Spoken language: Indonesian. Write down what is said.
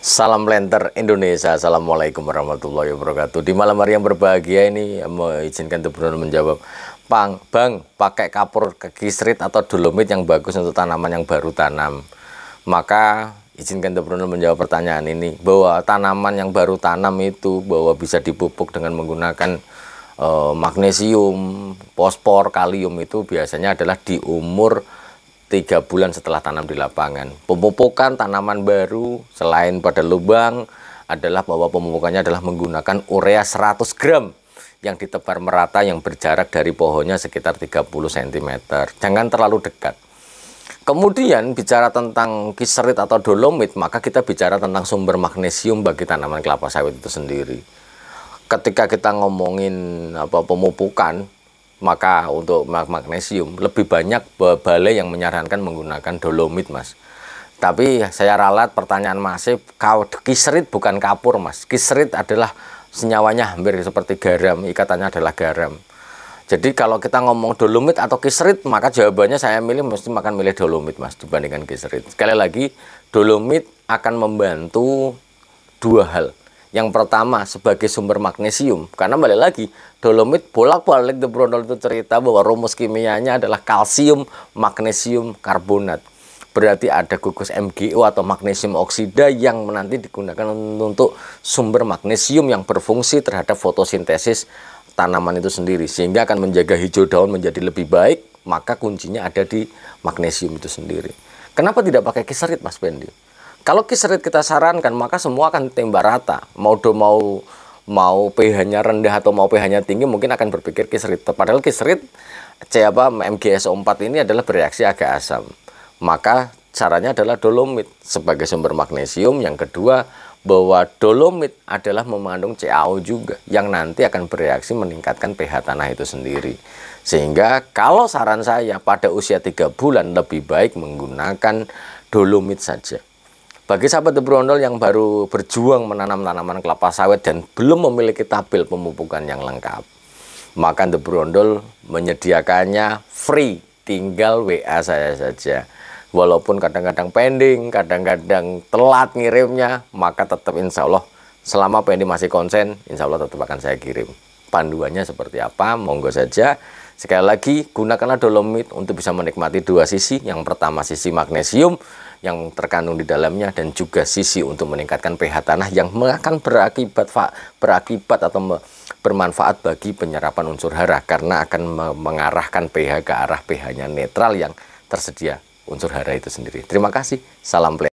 Salam Lenter Indonesia, Assalamualaikum warahmatullahi wabarakatuh Di malam hari yang berbahagia ini, mengizinkan Tuhan menjawab Pang, Bang, pakai kapur kekisrit atau dolomit yang bagus untuk tanaman yang baru tanam Maka izinkan Tuhan menjawab pertanyaan ini Bahwa tanaman yang baru tanam itu bahwa bisa dipupuk dengan menggunakan uh, magnesium, fosfor, kalium itu biasanya adalah di umur tiga bulan setelah tanam di lapangan. Pemupukan tanaman baru selain pada lubang adalah bahwa pemupukannya adalah menggunakan urea 100 gram yang ditebar merata yang berjarak dari pohonnya sekitar 30 cm. Jangan terlalu dekat. Kemudian bicara tentang kiserit atau dolomit, maka kita bicara tentang sumber magnesium bagi tanaman kelapa sawit itu sendiri. Ketika kita ngomongin apa pemupukan, maka untuk magnesium lebih banyak balai yang menyarankan menggunakan dolomit mas tapi saya ralat pertanyaan masih kau kisrit bukan kapur mas kisrit adalah senyawanya hampir seperti garam ikatannya adalah garam jadi kalau kita ngomong dolomit atau kisrit, maka jawabannya saya milih mesti makan milih dolomit mas dibandingkan kisrit. Sekali lagi, dolomit akan membantu dua hal. Yang pertama sebagai sumber magnesium karena balik lagi dolomit bolak-balik The Brondol itu cerita bahwa rumus kimianya adalah kalsium magnesium karbonat. Berarti ada gugus MgO atau magnesium oksida yang nanti digunakan untuk sumber magnesium yang berfungsi terhadap fotosintesis tanaman itu sendiri sehingga akan menjaga hijau daun menjadi lebih baik maka kuncinya ada di magnesium itu sendiri. Kenapa tidak pakai kisarit Mas Bendy? Kalau kiss rate kita sarankan, maka semua akan tembak rata. Mau do mau mau pH-nya rendah atau mau pH-nya tinggi mungkin akan berpikir kiss rate. Padahal kiss rate C apa MgSO4 ini adalah bereaksi agak asam. Maka caranya adalah dolomit sebagai sumber magnesium. Yang kedua bahwa dolomit adalah memandung CaO juga yang nanti akan bereaksi meningkatkan pH tanah itu sendiri. Sehingga kalau saran saya pada usia 3 bulan lebih baik menggunakan dolomit saja. Bagi sahabat The Brondol yang baru berjuang menanam tanaman kelapa sawit dan belum memiliki tabel pemupukan yang lengkap, maka The Brondol menyediakannya free, tinggal WA saya saja. Walaupun kadang-kadang pending, kadang-kadang telat ngirimnya, maka tetap insya Allah selama pending masih konsen, insya Allah tetap akan saya kirim panduannya seperti apa, monggo saja. Sekali lagi, gunakanlah dolomit untuk bisa menikmati dua sisi. Yang pertama sisi magnesium yang terkandung di dalamnya dan juga sisi untuk meningkatkan pH tanah yang akan berakibat berakibat atau bermanfaat bagi penyerapan unsur hara karena akan mengarahkan pH ke arah pH-nya netral yang tersedia unsur hara itu sendiri. Terima kasih. Salam play.